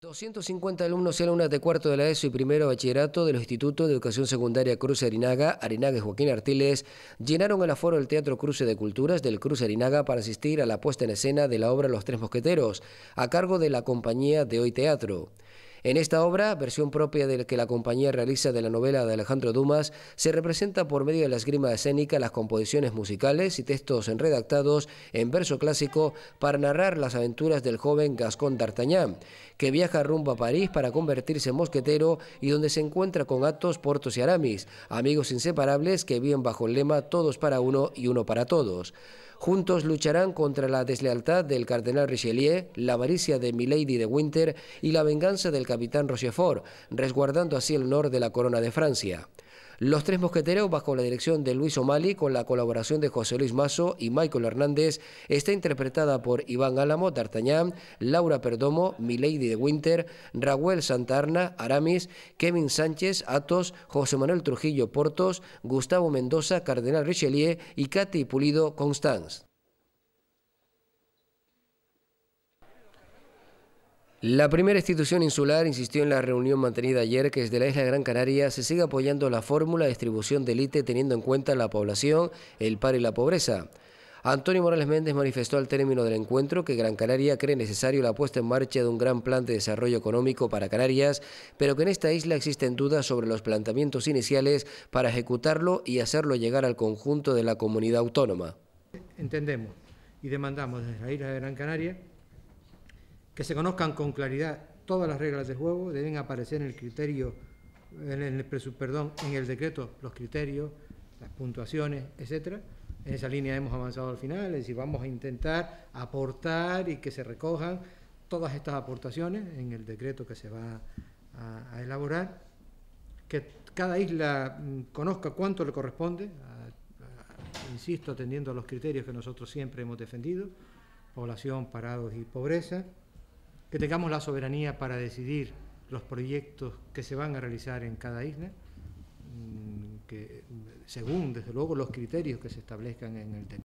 250 alumnos y alumnas de cuarto de la ESO y primero bachillerato de los Institutos de Educación Secundaria cruz Arinaga, Arinaga y Joaquín Artiles, llenaron el aforo del Teatro Cruce de Culturas del cruz Arinaga para asistir a la puesta en escena de la obra Los Tres Mosqueteros, a cargo de la compañía de Hoy Teatro. En esta obra, versión propia la que la compañía realiza de la novela de Alejandro Dumas, se representa por medio de la esgrima escénica las composiciones musicales y textos redactados en verso clásico para narrar las aventuras del joven Gascón d'Artagnan, que viaja rumbo a París para convertirse en mosquetero y donde se encuentra con Athos, Portos y Aramis, amigos inseparables que viven bajo el lema todos para uno y uno para todos. Juntos lucharán contra la deslealtad del cardenal Richelieu, la avaricia de Milady de Winter y la venganza del capitán Rochefort, resguardando así el honor de la corona de Francia. Los Tres Mosqueteros, bajo la dirección de Luis O'Malley, con la colaboración de José Luis Mazo y Michael Hernández, está interpretada por Iván Álamo, D'Artagnan, Laura Perdomo, Milady de Winter, Raúl Santarna, Aramis, Kevin Sánchez, Atos, José Manuel Trujillo Portos, Gustavo Mendoza, Cardenal Richelieu y Katy Pulido Constance. La primera institución insular insistió en la reunión mantenida ayer que desde la isla de Gran Canaria se sigue apoyando la fórmula de distribución del ITE teniendo en cuenta la población, el par y la pobreza. Antonio Morales Méndez manifestó al término del encuentro que Gran Canaria cree necesario la puesta en marcha de un gran plan de desarrollo económico para Canarias, pero que en esta isla existen dudas sobre los planteamientos iniciales para ejecutarlo y hacerlo llegar al conjunto de la comunidad autónoma. Entendemos y demandamos desde la isla de Gran Canaria que se conozcan con claridad todas las reglas de juego, deben aparecer en el criterio, en el, perdón, en el decreto los criterios, las puntuaciones, etcétera. En esa línea hemos avanzado al final, es decir, vamos a intentar aportar y que se recojan todas estas aportaciones en el decreto que se va a, elaborar, que cada isla mm, conozca cuánto le corresponde, insisto, atendiendo a los criterios que nosotros siempre hemos defendido, población, parados y pobreza que tengamos la soberanía para decidir los proyectos que se van a realizar en cada isla, mm, según, desde luego, los criterios que se establezcan en el tema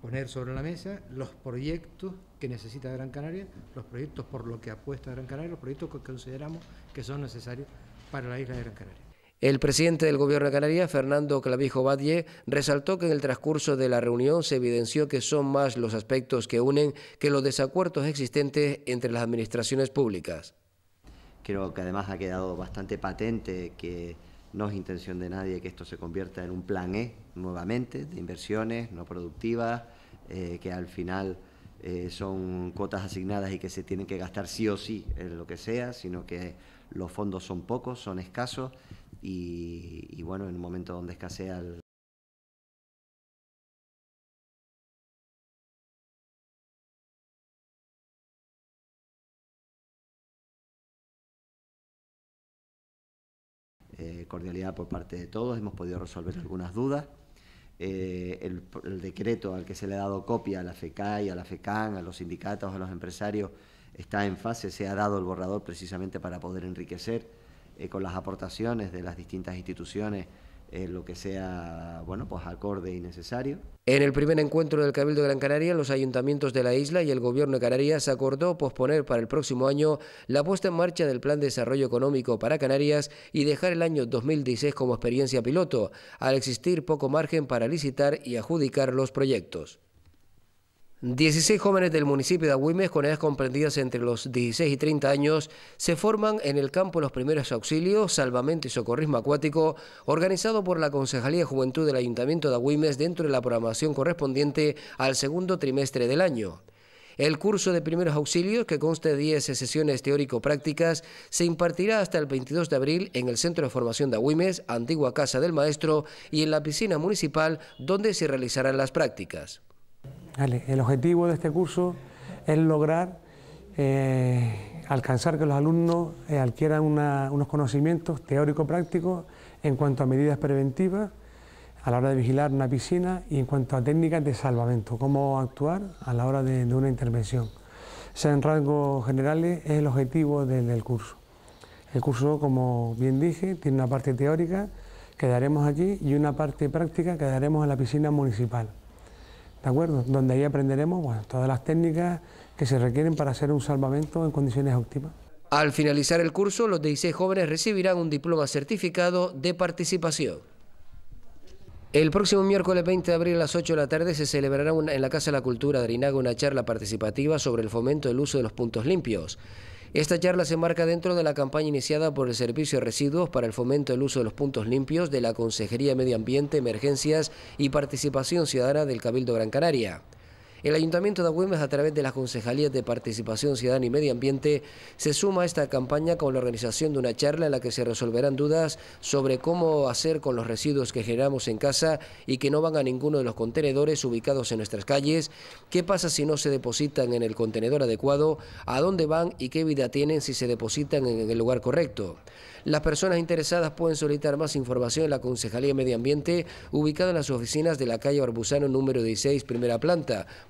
poner sobre la mesa los proyectos que necesita Gran Canaria, los proyectos por lo que apuesta Gran Canaria, los proyectos que consideramos que son necesarios para la isla de Gran Canaria. El presidente del Gobierno de Canarias, Fernando Clavijo Badie, resaltó que en el transcurso de la reunión se evidenció que son más los aspectos que unen que los desacuerdos existentes entre las administraciones públicas. Creo que además ha quedado bastante patente que no es intención de nadie que esto se convierta en un plan E nuevamente de inversiones no productivas eh, que al final eh, son cuotas asignadas y que se tienen que gastar sí o sí en lo que sea, sino que los fondos son pocos, son escasos y, y bueno, en un momento donde escasea el cordialidad por parte de todos, hemos podido resolver algunas dudas. Eh, el, decreto al que se le ha dado copia a la FECAI, a la FECAN, a los sindicatos, a los empresarios, está en fase, se ha dado el borrador precisamente para poder enriquecer eh, con las aportaciones de las distintas instituciones eh, lo que sea, bueno, pues acorde y necesario. En el primer encuentro del Cabildo de Gran Canaria, los ayuntamientos de la isla y el Gobierno de Canarias acordó posponer para el próximo año la puesta en marcha del Plan de Desarrollo Económico para Canarias y dejar el año 2016 como experiencia piloto, al existir poco margen para licitar y adjudicar los proyectos. 16 jóvenes del municipio de Agüimes con edades comprendidas entre los 16 y 30 años se forman en el campo de los primeros auxilios, salvamento y socorrismo acuático organizado por la Concejalía de Juventud del Ayuntamiento de Agüimes dentro de la programación correspondiente al segundo trimestre del año. El curso de primeros auxilios, que consta de 10 sesiones teórico-prácticas, se impartirá hasta el 22 de abril en el Centro de Formación de Agüimes, antigua casa del maestro, y en la piscina municipal, donde se realizarán las prácticas el objetivo de este curso es lograr eh, alcanzar que los alumnos eh, adquieran unos conocimientos teórico-prácticos en cuanto a medidas preventivas a la hora de vigilar una piscina y en cuanto a técnicas de salvamento, cómo actuar a la hora de, una intervención. O en rasgos generales es el objetivo del, del curso. El curso, como bien dije, tiene una parte teórica que daremos aquí y una parte práctica que daremos en la piscina municipal. ¿de acuerdo? Donde ahí aprenderemos todas las técnicas que se requieren para hacer un salvamento en condiciones óptimas. Al finalizar el curso, los 16 jóvenes recibirán un diploma certificado de participación. El próximo miércoles 20 de abril a las 8 de la tarde se celebrará en la Casa de la Cultura de Arinaga una charla participativa sobre el fomento del uso de los puntos limpios. Esta charla se marca dentro de la campaña iniciada por el Servicio de Residuos para el fomento del uso de los puntos limpios de la Consejería de Medio Ambiente, Emergencias y Participación Ciudadana del Cabildo Gran Canaria. El Ayuntamiento de Güemes, a través de las Concejalías de Participación Ciudadana y Medio Ambiente, se suma a esta campaña con la organización de una charla en la que se resolverán dudas sobre cómo hacer con los residuos que generamos en casa y que no van a ninguno de los contenedores ubicados en nuestras calles, qué pasa si no se depositan en el contenedor adecuado, a dónde van y qué vida tienen si se depositan en el lugar correcto. Las personas interesadas pueden solicitar más información en la Concejalía de Medio Ambiente, ubicada en las oficinas de la calle Barbusano número 16, primera planta,